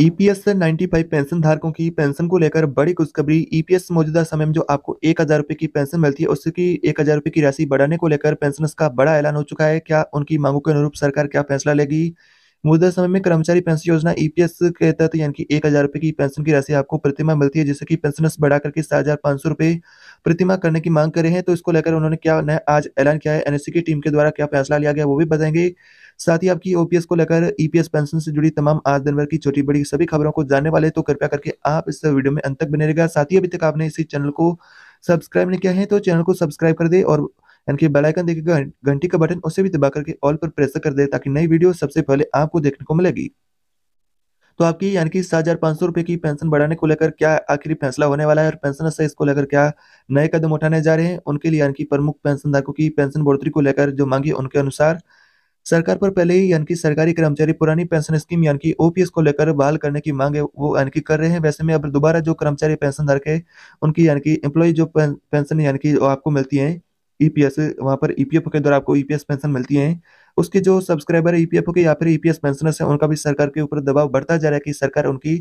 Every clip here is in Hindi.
ईपीएस नाइन्टी फाइव पेंशन धारकों की पेंशन को लेकर बड़ी खुशखबरी ईपीएस e मौजूदा समय में जो आपको एक हजार रुपए की पेंशन मिलती है उसकी एक हजार रुपए की राशि बढ़ाने को लेकर पेंशनर्स का बड़ा ऐलान हो चुका है क्या उनकी मांगों के अनुरूप सरकार क्या फैसला लेगी मौजूदा समय में कर्मचारी पेंशन योजना ईपीएस e के तहत यानी कि एक हजार रुपए की पेंशन की राशि आपको प्रतिमा मिलती है जिससे कि पेंशनर्स बढ़ा करके सात हजार पांच सौ रुपए प्रतिमा करने की मांग कर रहे हैं तो इसको लेकर उन्होंने क्या नया आज ऐलान किया है एनएससी e की टीम के द्वारा क्या फैसला लिया गया वो भी बताएंगे साथ ही आपकी ओपीएस को लेकर ईपीएस e पेंशन से जुड़ी तमाम आज दिन भर की छोटी बड़ी सभी खबरों को जानने वाले तो कृपया करके आप इस वीडियो में अंत तक बने रहेगा साथ ही अभी तक आपने इसी चैनल को सब्सक्राइब नहीं किया है तो चैनल को सब्सक्राइब कर दे और यानी कि बेलाइकन देखिए घंटी का बटन उसे भी दबा करके ऑल पर प्रेस कर दे ताकि नई वीडियो सबसे पहले आपको देखने को मिलेगी तो आपकी यानी कि सात हज़ार पांच सौ रुपए की पेंशन बढ़ाने को लेकर क्या आखिरी फैसला होने वाला है और पेंशन से इसको लेकर क्या नए कदम उठाने जा रहे हैं उनके लिए यानी कि प्रमुख पेंशनधारकों की पेंशन बढ़ोतरी को लेकर जो मांगी उनके अनुसार सरकार पर पहले ही यानी कि सरकारी कर्मचारी पुरानी पेंशन स्कीम यानी कि ओपीएस को लेकर बहाल करने की मांग है वो यानी कि कर रहे हैं वैसे में अब दोबारा जो कर्मचारी पेंशनधारक है उनकी यानी कि एम्प्लॉय जो पेंशन यानी कि आपको मिलती है ईपीएस e वहाँ पर ईपीएफओ e के द्वारा आपको ईपीएस e पेंशन मिलती है उसके जो सब्सक्राइबर है ईपीएफओ के या फिर ईपीएस पेंशनर्स हैं उनका भी सरकार के ऊपर दबाव बढ़ता जा रहा है कि सरकार उनकी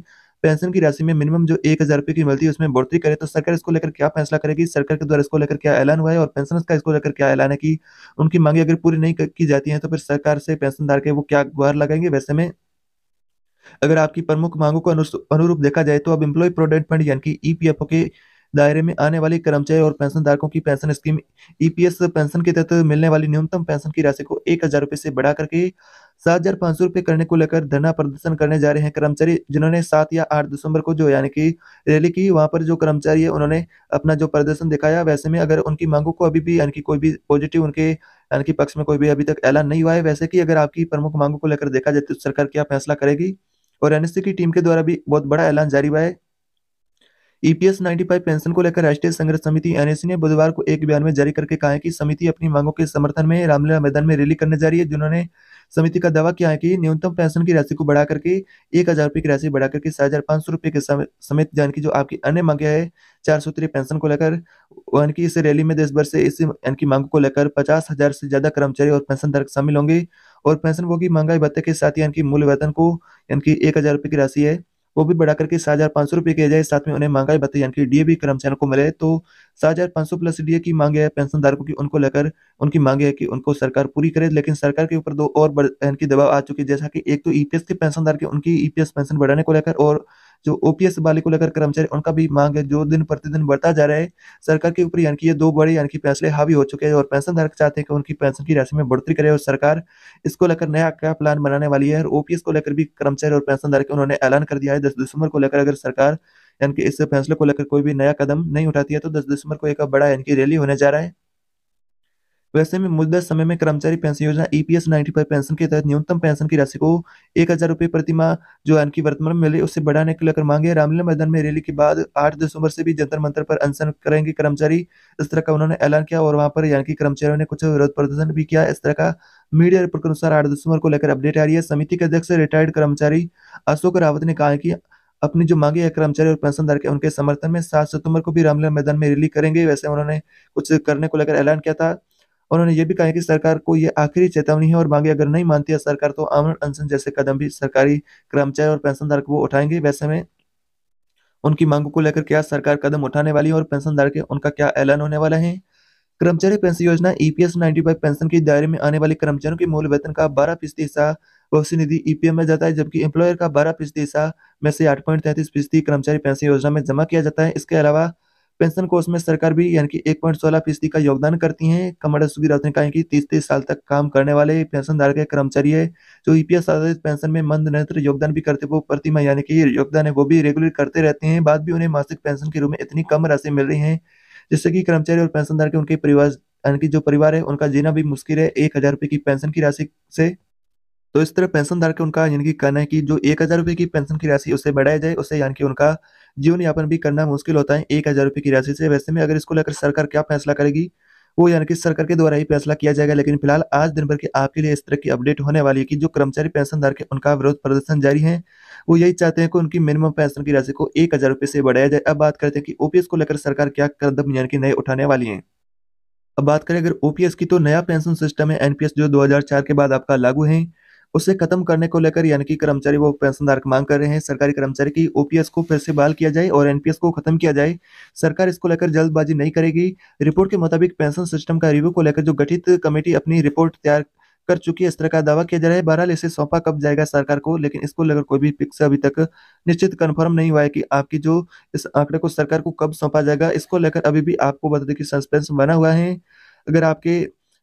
पेंशन की राशि में मिनिमम जो एक हज़ार रुपये की मिलती है उसमें बढ़ोतरी करे तो सरकार इसको लेकर क्या फैसला करेगी सरकार के द्वारा इसको लेकर क्या ऐलान हुआ है और पेंशनर्स का इसको लेकर क्या ऐलान है कि उनकी मांगे अगर पूरी नहीं की जाती हैं तो फिर सरकार से पेंशनदार के वो क्या गुहार लगाएंगे वैसे में अगर आपकी प्रमुख मांगों को अनुरूप देखा जाए तो अब एम्प्लॉय प्रोविडेंट फंड यानी कि ईपीएफओ के दायरे में आने वाले कर्मचारी और पेंशन धारकों की pension scheme EPS e pension के तहत मिलने वाली न्यूनतम पेंशन की राशि को एक हजार रुपए से बढ़ा करके सात हजार पांच सौ रुपए करने को लेकर धरना प्रदर्शन करने जा रहे हैं कर्मचारी जिन्होंने सात या आठ दिसंबर को जो यानी कि रैली की वहां पर जो कर्मचारी है उन्होंने अपना जो प्रदर्शन दिखाया वैसे में अगर उनकी मांगों को अभी भी यानी कि कोई भी पॉजिटिव उनके यानी कि पक्ष में कोई भी अभी तक ऐलान नहीं हुआ है वैसे की अगर आपकी प्रमुख मांगों को लेकर देखा जाए तो सरकार क्या फैसला करेगी और एनएससी की टीम के द्वारा भी बहुत बड़ा ऐलान जारी हुआ है ईपीएस 95 पेंशन को लेकर राष्ट्रीय संघर्ष समिति एनएसी ने बुधवार को एक बयान में जारी करके कहा है कि समिति अपनी मांगों के समर्थन में रामलीला मैदान में रैली करने जा रही है जिन्होंने समिति का दावा किया है कि न्यूनतम पेंशन की राशि को बढ़ा करके एक हजार रुपये की राशि बढ़ा करके सात हजार पांच सौ रुपये के समेत जान की जो आपकी अन्य मांगे है चार सौ पेंशन को लेकर यानी इस रैली में देश भर से इस इनकी मांगों को लेकर पचास हजार से ज्यादा कर्मचारी और पेंशन धारक शामिल होंगे और पेंशन भोगी महंगाई भत्ते के साथ ही इनकी मूल वेतन को यानी एक हजार रुपये की राशि है वो भी बढ़ा करके सात हजार पांच सौ रुपए किया जाए साथ में उन्हें मांगा बताई यानी कि डीए भी कर्मचारियों को मिले तो सात हजार पांच सौ प्लस डीए की मांगे है धारकों की उनको लेकर उनकी मांगे है कि उनको सरकार पूरी करे लेकिन सरकार के ऊपर दो और इनकी दबाव आ चुकी है जैसा कि एक तो ईपीएस e के पेंशनधार के उनकी ईपीएस e पेंशन बढ़ाने को लेकर और जो ओपीएस वाले को लेकर कर्मचारी उनका भी मांग है जो दिन प्रतिदिन बढ़ता जा रहा है सरकार के ऊपर यानी कि ये दो बड़े यानी कि फैसले हावी हो चुके हैं और पेंशन धारक चाहते हैं कि उनकी पेंशन की राशि में बढ़ोतरी करे और सरकार इसको लेकर नया क्या प्लान बनाने वाली है और ओपीएस को लेकर भी कर्मचारी और पेंशन धारक उन्होंने ऐलान कर दिया है दस दिसंबर को लेकर अगर सरकार यानी कि इस फैसले को लेकर कोई भी नया कदम नहीं उठाती है तो दस दिसंबर को एक बड़ा यानी कि रैली होने जा रहा है वैसे में मुद्दा समय में कर्मचारी पेंशन योजना ईपीएस e 95 पेंशन के तहत न्यूनतम पेंशन की राशि को एक हजार रुपये प्रतिमा माह जो इनकी वर्तमान में मिले उससे बढ़ाने के लेकर मांगे रामलीला मैदान में रैली के बाद आठ दिसंबर से भी जंतर मंत्र पर अनशन करेंगे कर्मचारी इस तरह का उन्होंने ऐलान किया और वहां पर यानी कि कर्मचारियों ने कुछ विरोध प्रदर्शन भी किया इस तरह का मीडिया रिपोर्ट के अनुसार आठ दिसंबर को लेकर अपडेट आ रही है समिति के अध्यक्ष रिटायर्ड कर्मचारी अशोक रावत ने कहा कि अपनी जो मांगे है कर्मचारी और के उनके समर्थन में सात सितंबर को भी रामलीला मैदान में रैली करेंगे वैसे उन्होंने कुछ करने को लेकर ऐलान किया था उन्होंने ये भी कहा कि सरकार को ये आखिरी चेतावनी है और मांगे अगर नहीं मानती है सरकार तो आमरण अनशन जैसे कदम भी सरकारी कर्मचारी और पेंशनधारक वो उठाएंगे वैसे में उनकी मांगों को लेकर क्या सरकार कदम उठाने वाली है और पेंशनधारक उनका क्या ऐलान होने वाला है कर्मचारी पेंशन योजना ईपीएस e 95 पेंशन के दायरे में आने वाले कर्मचारियों के मूल वेतन का बारह फीसदी हिस्सा भविष्य निधि ईपीएम e में जाता है जबकि एम्प्लॉयर का बारह फीसदी हिस्सा में से आठ पॉइंट तैंतीस फीसदी कर्मचारी पेंशन योजना में जमा किया जाता है इसके अलावा पेंशन कोष में सरकार भी यानी कि एक पॉइंट सोलह फीसदी का योगदान करती है कमांडर सुबीर राउत ने कहा कि तीस तीस साल तक काम करने वाले पेंशन पेंशनधारक के कर्मचारी है जो ईपीएस e आधारित पेंशन में मंद निरंतर योगदान भी करते वो प्रतिमा यानी कि योगदान है वो भी रेगुलर करते रहते हैं बाद भी उन्हें मासिक पेंशन के रूप में इतनी कम राशि मिल रही है जिससे कि कर्मचारी और पेंशनधारक उनके परिवार यानी कि जो परिवार है उनका जीना भी मुश्किल है एक हजार रुपये की पेंशन की राशि से तो इस तरह पेंशनधारक उनका यानी कि कहना है कि जो एक हजार रुपये की पेंशन की राशि उसे बढ़ाया जाए उसे यानी कि उनका जीवन यापन भी करना मुश्किल होता है एक हजार रुपये की राशि से वैसे में अगर इसको लेकर सरकार क्या फैसला करेगी वो यानी कि सरकार के द्वारा ही फैसला किया जाएगा लेकिन फिलहाल आज दिन भर के आपके लिए इस तरह की अपडेट होने वाली है कि जो कर्मचारी पेंशनधार के उनका विरोध प्रदर्शन जारी है वो यही चाहते हैं कि उनकी मिनिमम पेंशन की राशि को एक हजार रुपये से बढ़ाया जाए अब बात करते हैं कि ओपीएस को लेकर सरकार क्या कदम यानी कि नए उठाने वाली है अब बात करें अगर ओपीएस की तो नया पेंशन सिस्टम है एनपीएस जो दो के बाद आपका लागू है उसे खत्म करने को लेकर यानी कि कर्मचारी वो पेंशन धारक मांग कर रहे हैं सरकारी कर्मचारी की ओपीएस को फिर से बहाल किया जाए और एनपीएस को खत्म किया जाए सरकार इसको लेकर जल्दबाजी नहीं करेगी रिपोर्ट के मुताबिक पेंशन सिस्टम का रिव्यू को लेकर जो गठित कमेटी अपनी रिपोर्ट तैयार कर चुकी है इस तरह का दावा किया जा रहा है बहरहाल इसे सौंपा कब जाएगा सरकार को लेकिन इसको लेकर कोई भी पिक्स अभी तक निश्चित कन्फर्म नहीं हुआ है कि आपकी जो इस आंकड़े को सरकार को कब सौंपा जाएगा इसको लेकर अभी भी आपको बता दें कि सस्पेंस बना हुआ है अगर आपके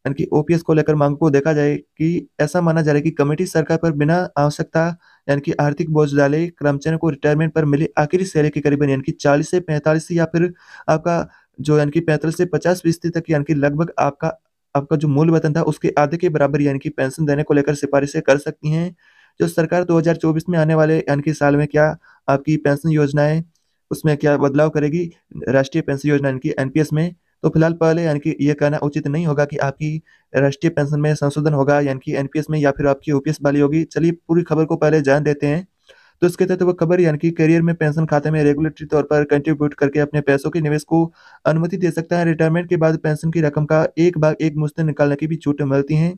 यानी कि ओपीएस को लेकर मांग को देखा जाए कि ऐसा माना जा रहा है कि कमेटी सरकार पर बिना आवश्यकता यानी कि आर्थिक बोझ डाले कर्मचारियों को रिटायरमेंट पर मिले आखिरी सैलरी के करीबन यानी कि चालीस से पैंतालीस या फिर आपका जो यानी कि पैंतालीस से पचास फीसदी तक यानी कि लगभग आपका आपका जो मूल वेतन था उसके आधे के बराबर यानी कि पेंशन देने को लेकर सिफारिशें कर सकती हैं जो सरकार 2024 में आने वाले यानी कि साल में क्या आपकी पेंशन योजनाएं उसमें क्या बदलाव करेगी राष्ट्रीय पेंशन योजना यानी कि एनपीएस में तो फिलहाल पहले यानी कि ये कहना उचित नहीं होगा कि आपकी राष्ट्रीय पेंशन में संशोधन होगा यानी कि एनपीएस में या फिर आपकी ओपीएस वाली होगी चलिए पूरी खबर को पहले जान देते हैं तो इसके तहत तो वो खबर यानी कि करियर में पेंशन खाते में रेगुलेटरी तौर पर कंट्रीब्यूट करके अपने पैसों के निवेश को अनुमति दे सकता है रिटायरमेंट के बाद पेंशन की रकम का एक भाग एक मुश्त निकालने की भी छूट मिलती है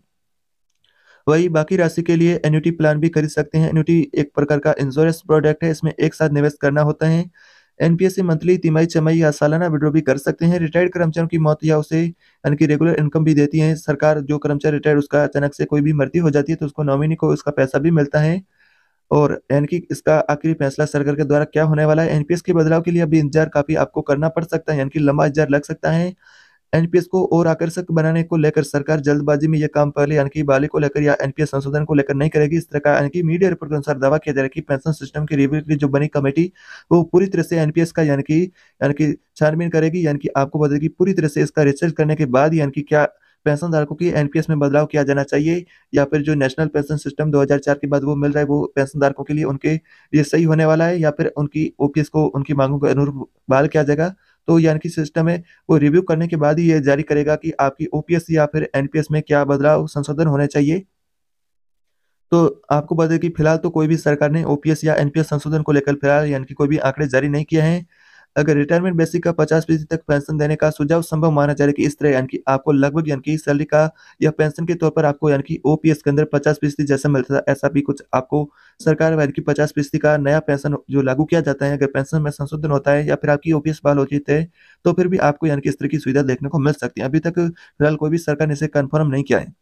वही बाकी राशि के लिए एन्यूटी प्लान भी खरीद सकते हैं एन्यूटी एक प्रकार का इंश्योरेंस प्रोडक्ट है इसमें एक साथ निवेश करना होता है एनपीएस से मंथली तिमाही छमाही या सालाना विड्रो भी कर सकते हैं रिटायर्ड कर्मचारियों की मौत या उसे यानी रेगुलर इनकम भी देती है सरकार जो कर्मचारी रिटायर्ड उसका अचानक से कोई भी मृत्यु हो जाती है तो उसको नॉमिनी को उसका पैसा भी मिलता है और यानी इसका आखिरी फैसला सरकार के द्वारा क्या होने वाला है एनपीएस के बदलाव के लिए अभी इंतजार काफी आपको करना पड़ सकता है यानी कि लंबा इंतजार लग सकता है एनपीएस को और आकर्षक बनाने को लेकर सरकार जल्दबाजी में यह काम पहले यानी कि को लेकर या एनपीएस संशोधन को लेकर नहीं करेगी इस तरह का यानी कि मीडिया रिपोर्ट के अनुसार दावा किया जा रहा है कि पेंशन सिस्टम की रिव्यू के लिए जो बनी कमेटी वो पूरी तरह से एनपीएस का यानी कि यानी कि छानबीन करेगी यानी कि आपको बताएगी पूरी तरह से इसका रिसर्च करने के बाद यानी कि क्या पेंशन धारकों की एनपीएस में बदलाव किया जाना चाहिए या फिर जो नेशनल पेंशन सिस्टम 2004 के बाद वो मिल रहा है वो पेंशन धारकों के लिए उनके लिए सही होने वाला है या फिर उनकी ओपीएस को उनकी मांगों के अनुरूप बहाल किया जाएगा तो यानी कि सिस्टम है वो रिव्यू करने के बाद ही ये जारी करेगा कि आपकी ओपीएस या फिर एनपीएस में क्या बदलाव संशोधन होने चाहिए तो आपको बता दें कि फिलहाल तो कोई भी सरकार ने ओपीएस या एनपीएस संशोधन को लेकर फिलहाल यानी कि कोई भी आंकड़े जारी नहीं किए हैं अगर रिटायरमेंट बेसिक का पचास फीसदी तक पेंशन देने का सुझाव संभव माना जा रहा है कि इस तरह यानी कि आपको लगभग यानी कि सैलरी का या पेंशन के तौर पर आपको यानी कि ओपीएस के अंदर पचास फीसदी जैसा मिलता था ऐसा भी कुछ आपको सरकार यानी कि पचास फीसदी का नया पेंशन जो लागू किया जाता है अगर पेंशन में संशोधन होता है या फिर आपकी ओपीएस बहाल होती है तो फिर भी आपको यानी कि इस तरह की सुविधा देखने को मिल सकती है अभी तक फिलहाल कोई भी सरकार ने इसे कन्फर्म नहीं किया है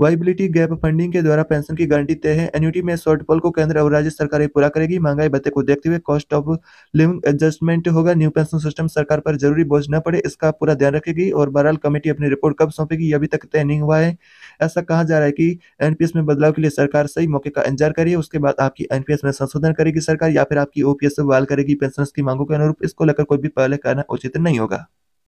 वाइबिलिटी गैप फंडिंग के द्वारा पेंशन की गारंटी तय है एन्यूटी में शॉर्टफॉल को केंद्र और राज्य सरकारें पूरा करेगी महंगाई भत्ते को देखते हुए कॉस्ट ऑफ लिविंग एडजस्टमेंट होगा न्यू पेंशन सिस्टम सरकार पर जरूरी बोझ न पड़े इसका पूरा ध्यान रखेगी और बहरहाल कमेटी अपनी रिपोर्ट कब सौंपेगी अभी तक तय नहीं हुआ है ऐसा कहा जा रहा है कि एनपीएस में बदलाव के लिए सरकार सही मौके का इंतजार करिए उसके बाद आपकी एनपीएस में संशोधन करेगी सरकार या फिर आपकी ओपीएस से बहाल करेगी पेंशन की मांगों के अनुरूप इसको लेकर कोई भी पहले कहना उचित नहीं होगा